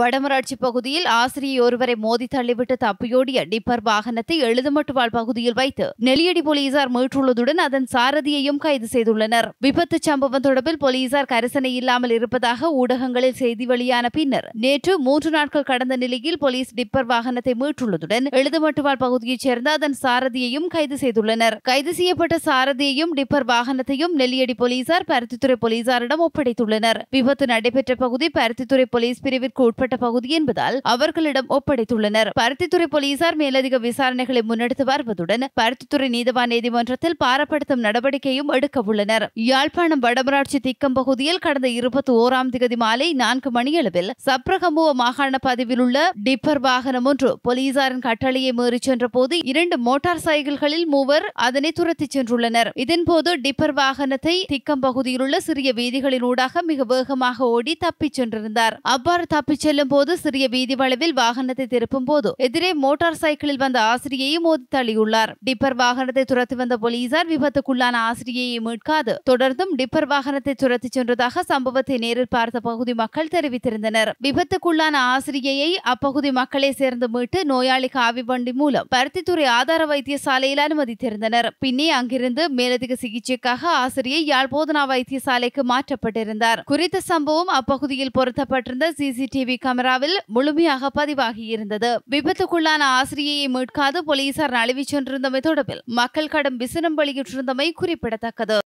வடமராட்சி பகுதியில் ஆசிரியை ஒருவரை மோதி தள்ளிவிட்டு தப்பியோடிய டிப்பர் வாகனத்தை எழுதுமட்டுவாழ் பகுதியில் வைத்து நெல்லியடி போலீசார் மீட்டுள்ளதுடன் அதன் சாரதியையும் கைது செய்துள்ளனர் விபத்து சம்பவம் தொடர்பில் போலீசார் கரிசனை இல்லாமல் இருப்பதாக ஊடகங்களில் செய்தி வெளியான பின்னர் நேற்று மூன்று நாட்கள் கடந்த நிலையில் போலீஸ் டிப்பர் வாகனத்தை மீட்டுள்ளதுடன் எழுதுமட்டுவாள் பகுதியைச் சேர்ந்த அதன் சாரதியையும் கைது செய்துள்ளனர் கைது செய்யப்பட்ட சாரதியையும் டிப்பர் வாகனத்தையும் நெல்லியடி போலீசார் பருத்தித்துறை போலீசாரிடம் ஒப்படைத்துள்ளனர் விபத்து நடைபெற்ற பகுதி பருத்தித்துறை போலீஸ் பிரிவிற்கு பாதிக்கப்பட்ட பகுதி என்பதால் அவர்களிடம் ஒப்படைத்துள்ளனர் பருத்தித்துறை போலீசார் மேலதிக விசாரணைகளை முன்னெடுத்து வருவதுடன் பருத்தித்துறை நீதவான் நீதிமன்றத்தில் பாரப்படுத்தும் நடவடிக்கையும் எடுக்க உள்ளனர் யாழ்ப்பாணம் வடமராட்சி திக்கம் பகுதியில் கடந்த இருபத்தி ஓராம் திகதி மாலை நான்கு மணியளவில் சப்ரகமுவ மாகாண பதிவில் உள்ள டிப்பர் வாகனம் ஒன்று போலீசாரின் கட்டளையை மீறி சென்ற போது இரண்டு மோட்டார் சைக்கிள்களில் மூவர் அதனை துரத்தி சென்றுள்ளனர் இதன்போது டிப்பர் வாகனத்தை திக்கம் பகுதியில் உள்ள சிறிய வீதிகளின் ஊடாக மிக வேகமாக ஓடி தப்பிச் சென்றிருந்தார் அவ்வாறு தப்பிச் செல்லும் போது சிறிய வீதி வளைவில் வாகனத்தை திருப்பும் போது எதிரே மோட்டார் சைக்கிளில் வந்த ஆசிரியையும் மோதி தள்ளியுள்ளார் டிப்பர் வாகனத்தை துரத்தி வந்த போலீசார் விபத்துக்குள்ளான ஆசிரியையை மீட்காது தொடர்ந்தும் டிப்பர் வாகனத்தை துரத்தி சென்றதாக சம்பவத்தை நேரில் பார்த்த பகுதி மக்கள் தெரிவித்திருந்தனர் விபத்துக்குள்ளான ஆசிரியையை அப்பகுதி மக்களை சேர்ந்து மீட்டு நோயாளி காவி வண்டி மூலம் பருத்தித்துறை ஆதார வைத்தியசாலையில் அனுமதித்திருந்தனர் பின்னே அங்கிருந்து மேலதிக சிகிச்சைக்காக ஆசிரியை யாழ் போதனா வைத்தியசாலைக்கு மாற்றப்பட்டிருந்தார் குறித்த சம்பவம் அப்பகுதியில் பொருத்தப்பட்டிருந்த சிசிடிவி கமராவில் முழுமையாக பதிவாகி இருந்தது விபத்துக்குள்ளான ஆசிரியையை மீட்காது போலீசார் நழுவி சென்றிருந்தமை தொடர்பில் மக்கள் கடும் விசனம் வெளியிட்டிருந்தமை குறிப்பிடத்தக்கது